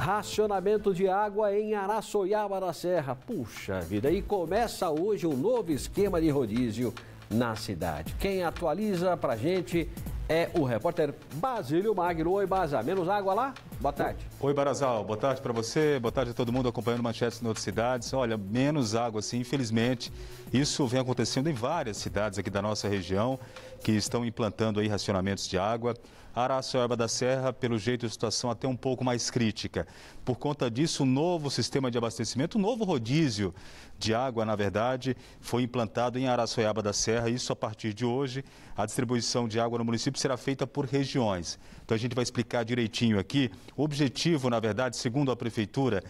Racionamento de água em Araçoiaba da Serra. Puxa vida, e começa hoje um novo esquema de rodízio na cidade. Quem atualiza pra gente é o repórter Basílio Magno. Oi, Baza, menos água lá? Boa tarde. Oi, Barazal. Boa tarde para você, boa tarde a todo mundo acompanhando manchetes em outras cidades. Olha, menos água, assim, infelizmente. Isso vem acontecendo em várias cidades aqui da nossa região que estão implantando aí racionamentos de água. Araçoiaba da Serra, pelo jeito, a situação até um pouco mais crítica. Por conta disso, um novo sistema de abastecimento, um novo rodízio de água, na verdade, foi implantado em Araçoiaba da Serra. Isso a partir de hoje, a distribuição de água no município será feita por regiões. Então a gente vai explicar direitinho aqui o objetivo, na verdade, segundo a Prefeitura,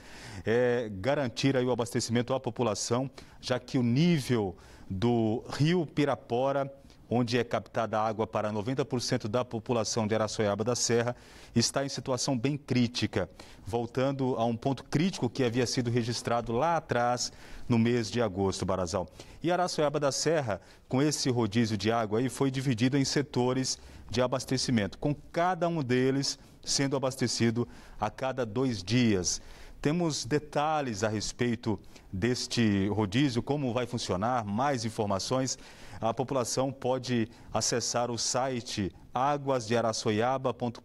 é garantir aí o abastecimento à população, já que o nível do rio Pirapora onde é captada água para 90% da população de Araçoiaba da Serra, está em situação bem crítica, voltando a um ponto crítico que havia sido registrado lá atrás, no mês de agosto, Barazal. E Araçoiaba da Serra, com esse rodízio de água aí, foi dividido em setores de abastecimento, com cada um deles sendo abastecido a cada dois dias. Temos detalhes a respeito deste rodízio, como vai funcionar, mais informações. A população pode acessar o site águasdearaçoiaba.com.br,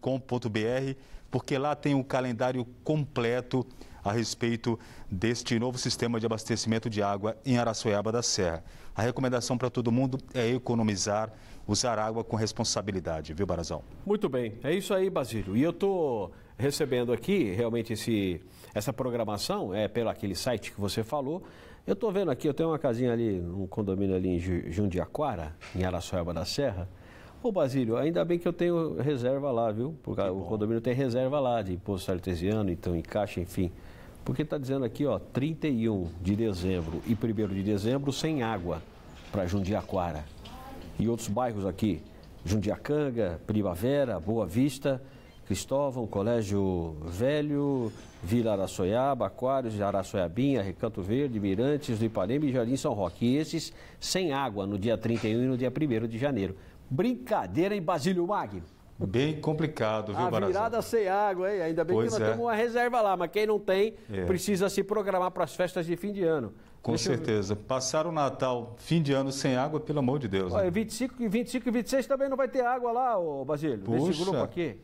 porque lá tem o um calendário completo a respeito deste novo sistema de abastecimento de água em Araçoiaba da Serra. A recomendação para todo mundo é economizar, usar água com responsabilidade, viu, Barazão? Muito bem, é isso aí, Basílio. E eu estou. Tô recebendo aqui realmente esse, essa programação, é pelo aquele site que você falou. Eu estou vendo aqui, eu tenho uma casinha ali, um condomínio ali em Jundiaquara, em Araçoiaba da Serra. Ô Basílio, ainda bem que eu tenho reserva lá, viu? Porque o condomínio tem reserva lá de imposto artesiano, então encaixa, enfim. Porque está dizendo aqui, ó, 31 de dezembro e 1 de dezembro sem água para Jundiaquara. E outros bairros aqui, Jundiacanga, Primavera, Boa Vista, Cristóvão, Colégio Velho, Vila Araçoiaba, Aquários, Araçoiabinha, Recanto Verde, Mirantes do Ipanema e Jardim São Roque. E esses sem água no dia 31 e no dia 1 de janeiro. Brincadeira em Basílio Magno. Bem complicado, viu, Barazão? A virada sem água, hein? Ainda bem pois que nós é. temos uma reserva lá, mas quem não tem é. precisa se programar para as festas de fim de ano. Com Deixa certeza. Eu... Passar o Natal, fim de ano sem água, pelo amor de Deus. Olha, né? 25, 25 e 26 também não vai ter água lá, ô Basílio, Puxa. nesse grupo aqui.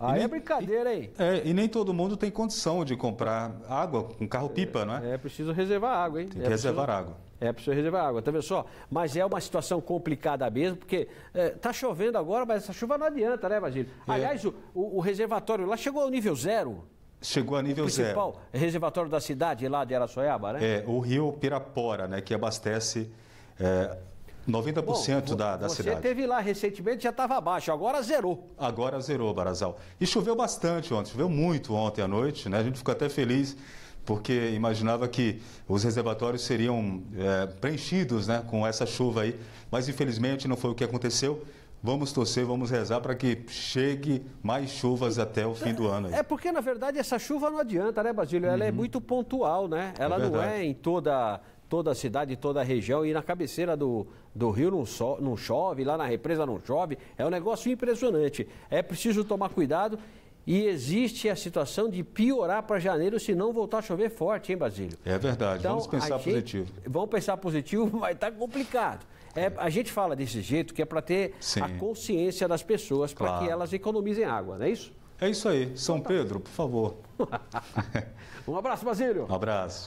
Aí é nem, é brincadeira aí. É, e nem todo mundo tem condição de comprar água com um carro-pipa, é, não é? É preciso reservar água, hein? Tem que é reservar preciso, água. É preciso reservar água, tá vendo só? Mas é uma situação complicada mesmo, porque é, tá chovendo agora, mas essa chuva não adianta, né, Magílio? É. Aliás, o, o, o reservatório lá chegou ao nível zero. Chegou a nível o principal zero. reservatório da cidade lá de Araçoiaba, né? É, o rio Pirapora, né, que abastece é, 90% Bom, da, da você cidade. Você teve lá recentemente, já estava abaixo, agora zerou. Agora zerou, Barazal. E choveu bastante ontem, choveu muito ontem à noite, né? A gente ficou até feliz porque imaginava que os reservatórios seriam é, preenchidos né, com essa chuva aí, mas infelizmente não foi o que aconteceu. Vamos torcer, vamos rezar para que chegue mais chuvas até o fim do é, ano. Aí. É porque, na verdade, essa chuva não adianta, né, Basílio? Ela é uhum. é muito pontual, né? É Ela é não é em toda toda a cidade, toda a região, e na cabeceira do, do rio não, so, não chove, lá na represa não chove. É um negócio impressionante. É preciso tomar cuidado e existe a situação de piorar para janeiro se não voltar a chover forte, hein, Basílio? É verdade, então, vamos pensar gente, positivo. Vamos pensar positivo, mas está complicado. É, a gente fala desse jeito que é para ter Sim. a consciência das pessoas, claro. para que elas economizem água, não é isso? É isso aí. São então tá. Pedro, por favor. um abraço, Basílio. Um abraço.